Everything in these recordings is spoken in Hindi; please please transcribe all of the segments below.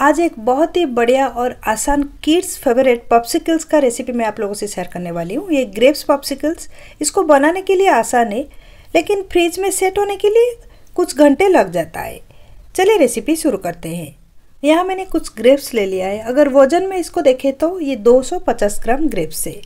आज एक बहुत ही बढ़िया और आसान किड्स फेवरेट पॉप्सिकल्स का रेसिपी मैं आप लोगों से शेयर करने वाली हूँ ये ग्रेप्स पॉप्सिकल्स इसको बनाने के लिए आसान है लेकिन फ्रिज में सेट होने के लिए कुछ घंटे लग जाता है चलिए रेसिपी शुरू करते हैं यहाँ मैंने कुछ ग्रेप्स ले लिया है अगर वजन में इसको देखें तो ये 250 ग्राम ग्रेप्स है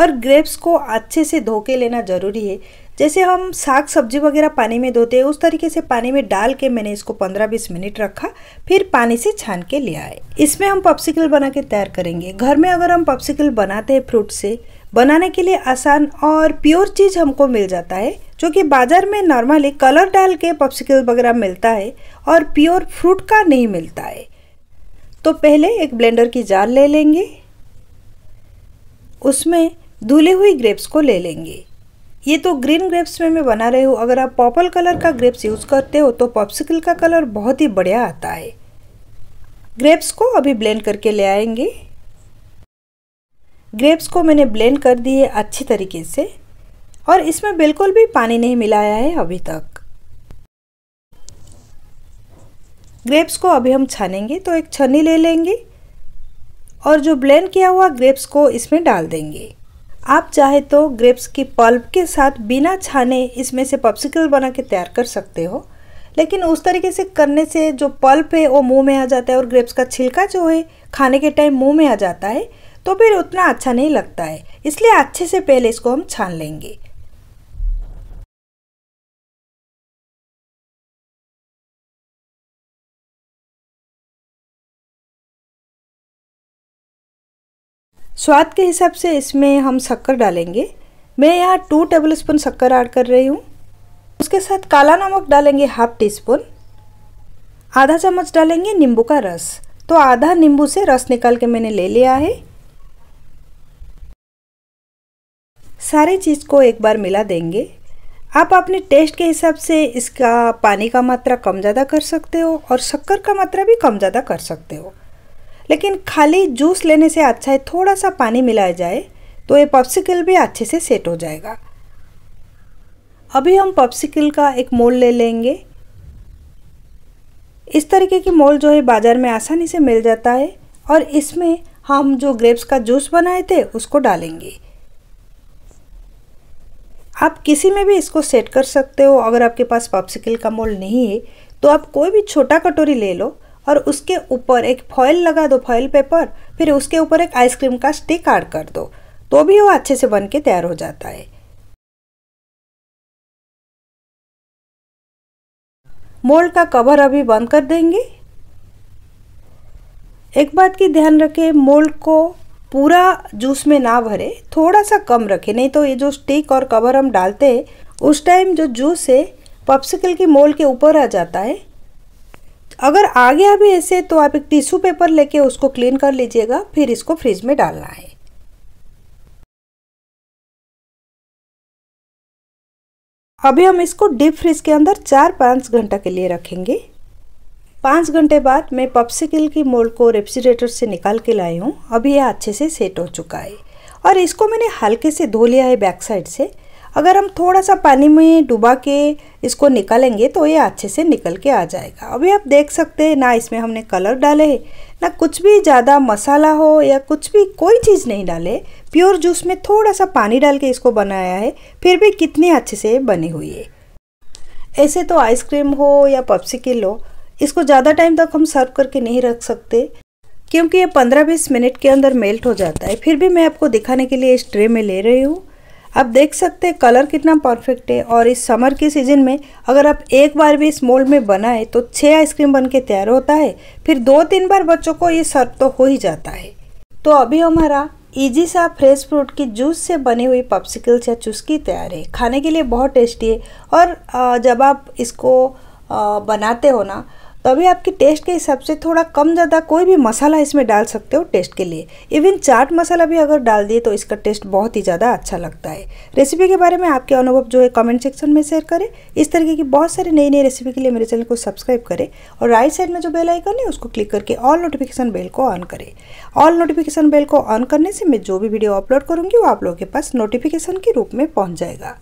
और ग्रेप्स को अच्छे से धो के लेना ज़रूरी है जैसे हम साग सब्जी वगैरह पानी में धोते हैं उस तरीके से पानी में डाल के मैंने इसको 15-20 मिनट रखा फिर पानी से छान के ले आए इसमें हम पप्सिकल बना के तैयार करेंगे घर में अगर हम पप्सिकल बनाते हैं फ्रूट से बनाने के लिए आसान और प्योर चीज़ हमको मिल जाता है जो कि बाज़ार में नॉर्मली कलर डाल के पप्सिकल वगैरह मिलता है और प्योर फ्रूट का नहीं मिलता है तो पहले एक ब्लेंडर की जाल ले लेंगे उसमें धुले हुई ग्रेप्स को ले लेंगे ये तो ग्रीन ग्रेप्स में मैं बना रही हूँ अगर आप पर्पल कलर का ग्रेप्स यूज़ करते हो तो पॉप्सिकल का कलर बहुत ही बढ़िया आता है ग्रेप्स को अभी ब्लेंड करके ले आएंगे ग्रेप्स को मैंने ब्लेंड कर दिए अच्छी तरीके से और इसमें बिल्कुल भी पानी नहीं मिलाया है अभी तक ग्रेप्स को अभी हम छानेंगे तो एक छन्नी ले लेंगे और जो ब्लेंड किया हुआ ग्रेप्स को इसमें डाल देंगे आप चाहे तो ग्रेप्स की पल्प के साथ बिना छाने इसमें से पप्सिकल बना के तैयार कर सकते हो लेकिन उस तरीके से करने से जो पल्प है वो मुंह में आ जाता है और ग्रेप्स का छिलका जो है खाने के टाइम मुंह में आ जाता है तो फिर उतना अच्छा नहीं लगता है इसलिए अच्छे से पहले इसको हम छान लेंगे स्वाद के हिसाब से इसमें हम शक्कर डालेंगे मैं यहाँ टू टेबल स्पून शक्कर ऐड कर रही हूँ उसके साथ काला नमक डालेंगे हाफ टी स्पून आधा चम्मच डालेंगे नींबू का रस तो आधा नींबू से रस निकाल के मैंने ले लिया है सारे चीज़ को एक बार मिला देंगे आप अपने टेस्ट के हिसाब से इसका पानी का मात्रा कम ज़्यादा कर सकते हो और शक्कर का मात्रा भी कम ज़्यादा कर सकते हो लेकिन खाली जूस लेने से अच्छा है थोड़ा सा पानी मिलाया जाए तो ये पॉप्सिकल भी अच्छे से सेट हो जाएगा अभी हम पॉप्सिकल का एक मोल ले लेंगे इस तरीके की मोल जो है बाज़ार में आसानी से मिल जाता है और इसमें हम जो ग्रेप्स का जूस बनाए थे उसको डालेंगे आप किसी में भी इसको सेट कर सकते हो अगर आपके पास पॉप्सिकल का मोल नहीं है तो आप कोई भी छोटा कटोरी ले लो और उसके ऊपर एक फॉयल लगा दो फॉयल पेपर फिर उसके ऊपर एक आइसक्रीम का स्टिक ऐड कर दो तो भी वो अच्छे से बन के तैयार हो जाता है मोल्ड का कवर अभी बंद कर देंगे एक बात की ध्यान रखें मोल्ड को पूरा जूस में ना भरे थोड़ा सा कम रखें नहीं तो ये जो स्टिक और कवर हम डालते हैं उस टाइम जो जूस है पप्सिकल की मोल्ड के ऊपर आ जाता है अगर आ गया भी ऐसे तो आप एक टिश्यू पेपर लेके उसको क्लीन कर लीजिएगा फिर इसको फ्रिज में डालना है अभी हम इसको डीप फ्रिज के अंदर चार पाँच घंटा के लिए रखेंगे पाँच घंटे बाद मैं पप्सिकल की मोल्ड को रेफ्रिजरेटर से निकाल के लाई हूँ अभी यह अच्छे से सेट हो चुका है और इसको मैंने हल्के से धो लिया है बैक साइड से अगर हम थोड़ा सा पानी में डुबा के इसको निकालेंगे तो ये अच्छे से निकल के आ जाएगा अभी आप देख सकते हैं ना इसमें हमने कलर डाले है ना कुछ भी ज़्यादा मसाला हो या कुछ भी कोई चीज़ नहीं डाले प्योर जूस में थोड़ा सा पानी डाल के इसको बनाया है फिर भी कितने अच्छे से बनी हुई है ऐसे तो आइसक्रीम हो या पप्सिकल हो इसको ज़्यादा टाइम तक हम सर्व करके नहीं रख सकते क्योंकि ये 15-20 मिनट के अंदर मेल्ट हो जाता है फिर भी मैं आपको दिखाने के लिए इस ट्रे में ले रही हूँ आप देख सकते हैं कलर कितना परफेक्ट है और इस समर के सीजन में अगर आप एक बार भी इस मोल्ड में बनाए तो छः आइसक्रीम बन के तैयार होता है फिर दो तीन बार बच्चों को ये सर्व तो हो ही जाता है तो अभी हमारा ईजी सा फ्रेश फ्रूट की जूस से बनी हुई पॉप्सिकल्स या चुस्की तैयार है खाने के लिए बहुत टेस्टी है और जब आप इसको बनाते हो ना तो अभी आपके टेस्ट के हिसाब से थोड़ा कम ज़्यादा कोई भी मसाला इसमें डाल सकते हो टेस्ट के लिए इवन चाट मसाला भी अगर डाल दिए तो इसका टेस्ट बहुत ही ज़्यादा अच्छा लगता है रेसिपी के बारे में आपके अनुभव जो है कमेंट सेक्शन में शेयर करें इस तरीके की बहुत सारी नई नई रेसिपी के लिए मेरे चैनल को सब्सक्राइब करें और राइट साइड में जो बेल आइकन है उसको क्लिक करके ऑल नोटिफिकेशन बेल को ऑन करें ऑल नोटिफिकेशन बेल को ऑन करने से मैं जो भी वीडियो अपलोड करूँगी वो आप लोगों के पास नोटिफिकेशन के रूप में पहुँच जाएगा